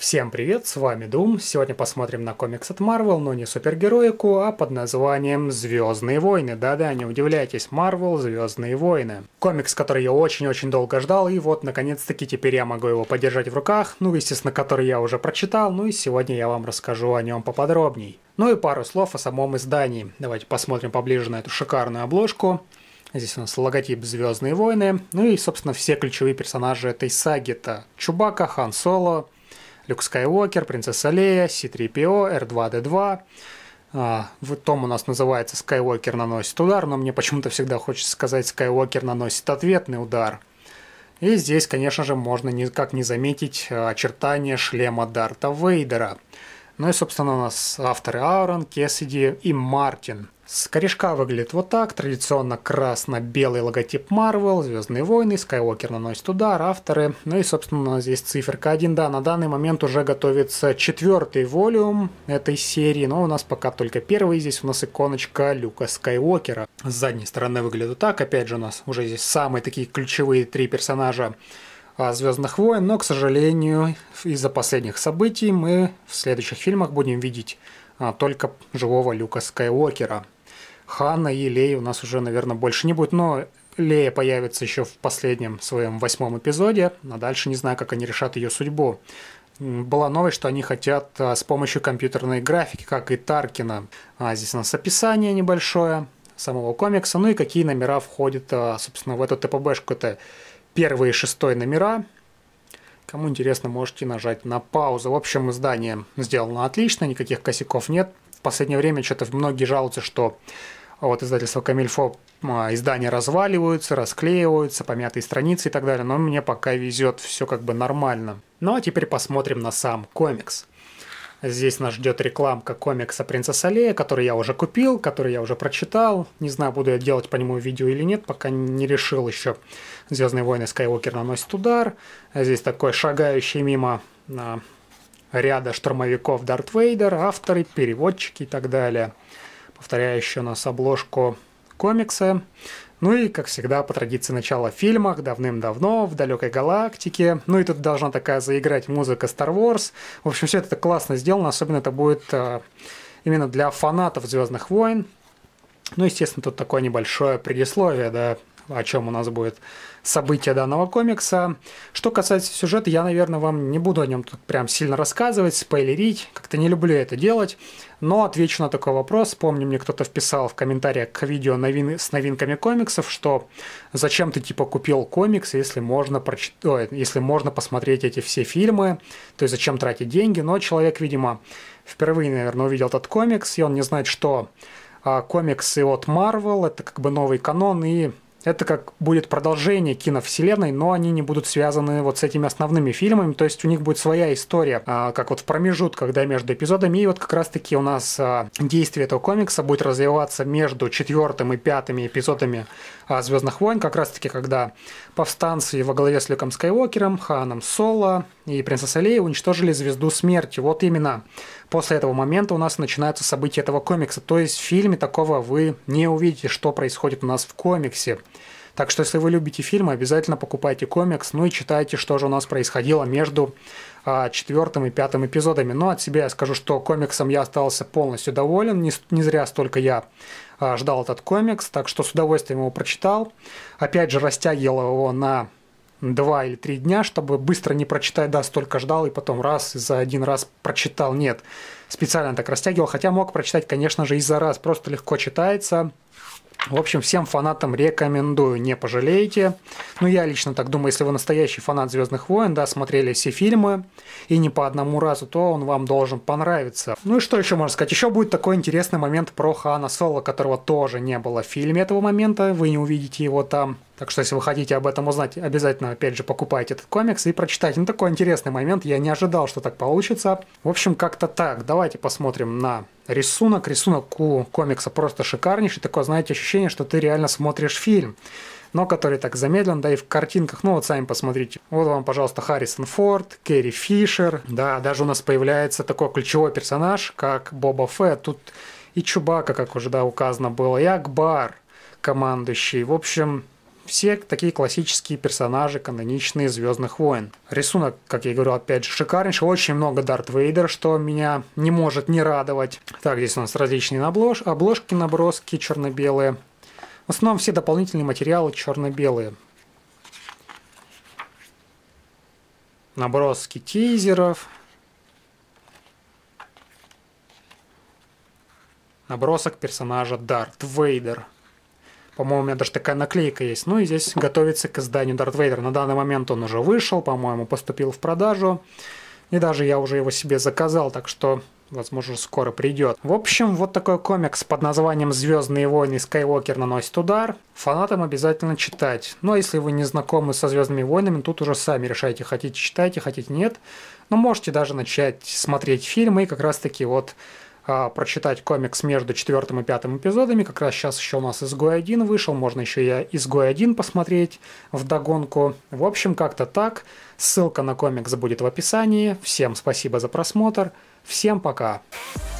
Всем привет, с вами Дум. Сегодня посмотрим на комикс от Marvel, но не супергероику, а под названием «Звездные войны». Да-да, не удивляйтесь, Marvel «Звездные войны». Комикс, который я очень-очень долго ждал, и вот, наконец-таки, теперь я могу его подержать в руках, ну, естественно, который я уже прочитал, ну и сегодня я вам расскажу о нем поподробней. Ну и пару слов о самом издании. Давайте посмотрим поближе на эту шикарную обложку. Здесь у нас логотип «Звездные войны», ну и, собственно, все ключевые персонажи этой саги-то. Чубака, Хан Соло, Люк Скайуокер, Принцесса Лея, C-3PO, R2-D2. А, том у нас называется «Скайуокер наносит удар», но мне почему-то всегда хочется сказать «Скайуокер наносит ответный удар». И здесь, конечно же, можно никак не заметить э, очертания шлема Дарта Вейдера. Ну и, собственно, у нас авторы Аурон, Кессиди и Мартин – с корешка выглядит вот так, традиционно красно-белый логотип Marvel, Звездные войны, Скайуокер наносит удар, авторы. Ну и, собственно, здесь циферка 1. Да, на данный момент уже готовится четвертый волюм этой серии, но у нас пока только первый. Здесь у нас иконочка Люка Скайуокера. С задней стороны выглядит так. Опять же, у нас уже здесь самые такие ключевые три персонажа а, Звездных войн, но, к сожалению, из-за последних событий мы в следующих фильмах будем видеть а, только живого Люка Скайуокера. Хана и Лей у нас уже, наверное, больше не будет, но Лея появится еще в последнем своем восьмом эпизоде, а дальше не знаю, как они решат ее судьбу. Была новость, что они хотят а, с помощью компьютерной графики, как и Таркина. А здесь у нас описание небольшое самого комикса, ну и какие номера входят, а, собственно, в эту ТПБшку. Это первые шестой номера, Кому интересно, можете нажать на паузу. В общем, издание сделано отлично, никаких косяков нет. В последнее время что-то многие жалуются, что вот издательство Камильфо а, издания разваливаются, расклеиваются, помятые страницы и так далее, но мне пока везет, все как бы нормально. Ну а теперь посмотрим на сам комикс. Здесь нас ждет рекламка комикса «Принцесса Лея», который я уже купил, который я уже прочитал. Не знаю, буду я делать по нему видео или нет, пока не решил еще. «Звездные войны» Скайуокер наносит удар. Здесь такой шагающий мимо а, ряда штурмовиков Дарт Вейдер, авторы, переводчики и так далее повторяющую нас обложку комикса. Ну и, как всегда, по традиции начала в фильмах, давным-давно, в далекой галактике. Ну и тут должна такая заиграть музыка Star Wars. В общем, все это классно сделано, особенно это будет э, именно для фанатов Звездных войн. Ну, естественно, тут такое небольшое предисловие, да, о чем у нас будет событие данного комикса. Что касается сюжета, я, наверное, вам не буду о нем тут прям сильно рассказывать, спойлерить, как-то не люблю это делать, но отвечу на такой вопрос. Помню, мне кто-то вписал в комментариях к видео новин... с новинками комиксов, что зачем ты типа купил комикс, если можно, проч... Ой, если можно посмотреть эти все фильмы, то есть зачем тратить деньги, но человек, видимо, впервые, наверное, увидел этот комикс, и он не знает, что а, комиксы от Marvel, это как бы новый канон, и это как будет продолжение киновселенной, но они не будут связаны вот с этими основными фильмами, то есть у них будет своя история, а, как вот в промежутках, да, между эпизодами, и вот как раз-таки у нас а, действие этого комикса будет развиваться между четвертым и пятыми эпизодами а, Звездных войн, как раз-таки когда повстанцы во главе с Люком Скайуокером, Ханом Соло, и принцесса Лея уничтожили звезду смерти. Вот именно после этого момента у нас начинаются события этого комикса. То есть в фильме такого вы не увидите, что происходит у нас в комиксе. Так что, если вы любите фильмы, обязательно покупайте комикс, ну и читайте, что же у нас происходило между а, четвертым и пятым эпизодами. Но от себя я скажу, что комиксом я остался полностью доволен, не, не зря столько я а, ждал этот комикс, так что с удовольствием его прочитал. Опять же, растягивал его на два или три дня, чтобы быстро не прочитать, да, столько ждал, и потом раз, за один раз прочитал. Нет, специально так растягивал, хотя мог прочитать, конечно же, и за раз, просто легко читается. В общем, всем фанатам рекомендую, не пожалеете. Ну, я лично так думаю, если вы настоящий фанат Звездных войн, да, смотрели все фильмы, и не по одному разу, то он вам должен понравиться. Ну и что еще можно сказать? Еще будет такой интересный момент про Хана Соло, которого тоже не было в фильме этого момента, вы не увидите его там. Так что, если вы хотите об этом узнать, обязательно, опять же, покупайте этот комикс и прочитайте. Ну, такой интересный момент, я не ожидал, что так получится. В общем, как-то так. Давайте посмотрим на рисунок. Рисунок у комикса просто шикарнейший. Такое, знаете, ощущение, что ты реально смотришь фильм но который так замедлен, да и в картинках, ну вот сами посмотрите. Вот вам, пожалуйста, Харрисон Форд, Керри Фишер, да, даже у нас появляется такой ключевой персонаж, как Боба Фетт. тут и Чубака, как уже, да, указано было, и Акбар, командующий. В общем, все такие классические персонажи, каноничные «Звездных войн». Рисунок, как я говорю, опять же, шикарнейший. Очень много Дарт Вейдер, что меня не может не радовать. Так, здесь у нас различные наблож... обложки, наброски черно-белые. В основном все дополнительные материалы черно-белые. Наброски тизеров. Набросок персонажа Дарт Вейдер. По-моему, у меня даже такая наклейка есть. Ну и здесь готовится к изданию Дарт Вейдер. На данный момент он уже вышел, по-моему, поступил в продажу. И даже я уже его себе заказал, так что возможно, скоро придет. В общем, вот такой комикс под названием «Звездные войны. Скайуокер наносит удар». Фанатам обязательно читать. Но ну, а если вы не знакомы со «Звездными войнами», тут уже сами решайте, хотите читайте, хотите нет. Но ну, можете даже начать смотреть фильмы и как раз-таки вот а, прочитать комикс между четвертым и пятым эпизодами. Как раз сейчас еще у нас «Изгой 1» вышел, можно еще и «Изгой 1» посмотреть в догонку. В общем, как-то так. Ссылка на комикс будет в описании. Всем спасибо за просмотр. Всем пока. Пока.